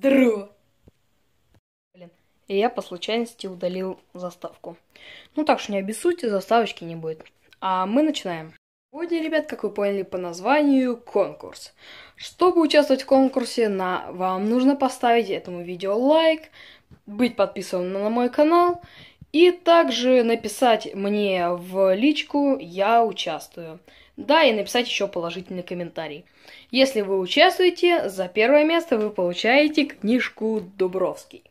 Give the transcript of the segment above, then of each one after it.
Здорово! Блин, и я по случайности удалил заставку. Ну так что не обессудьте, заставочки не будет. А мы начинаем. Сегодня, ребят, как вы поняли по названию, конкурс. Чтобы участвовать в конкурсе, на вам нужно поставить этому видео лайк, быть подписанным на мой канал и также написать мне в личку «Я участвую». Да, и написать еще положительный комментарий. Если вы участвуете, за первое место вы получаете книжку Дубровский.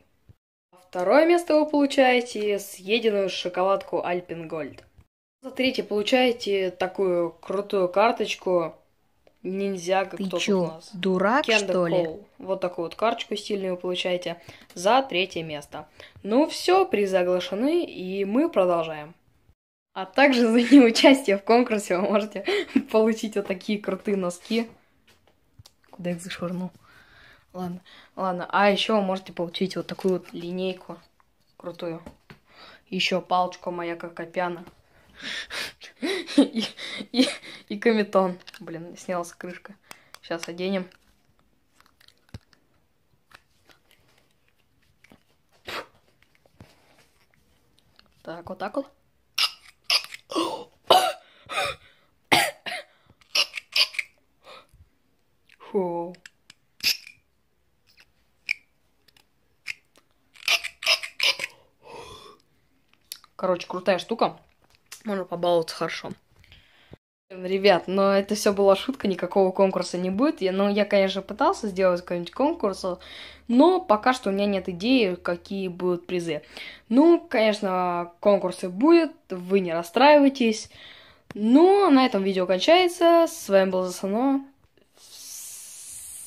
Второе место вы получаете съеденную шоколадку Альпенгольд. За третье получаете такую крутую карточку Ниндзяго, Ты кто чё, у нас? дурак, Кендер что ли? Коул. Вот такую вот карточку стильную получаете за третье место. Ну все, призы оглашены, и мы продолжаем. А также за неучастие в конкурсе вы можете получить вот такие крутые носки. Куда их зашвырнул? Ладно, ладно. А еще вы можете получить вот такую вот линейку крутую. Еще палочку моя как копяна. И, и, и каметон. Блин, снялась крышка. Сейчас оденем. Так, вот так вот. Фу. Короче, крутая штука. Можно побаловаться хорошо. Ребят, но это все была шутка, никакого конкурса не будет. Я, ну, я, конечно, пытался сделать какой-нибудь конкурс, но пока что у меня нет идеи, какие будут призы. Ну, конечно, конкурсы будут, вы не расстраивайтесь. Ну, а на этом видео кончается. С вами был Засано.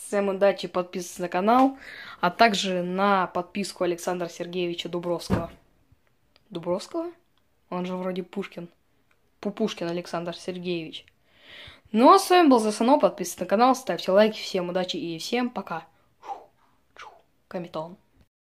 Всем удачи, подписывайтесь на канал, а также на подписку Александра Сергеевича Дубровского. Дубровского? Он же вроде Пушкин. Пупушкин Александр Сергеевич. Ну а с вами был Засано, подписывайтесь на канал, ставьте лайки, всем удачи и всем пока. Кометон.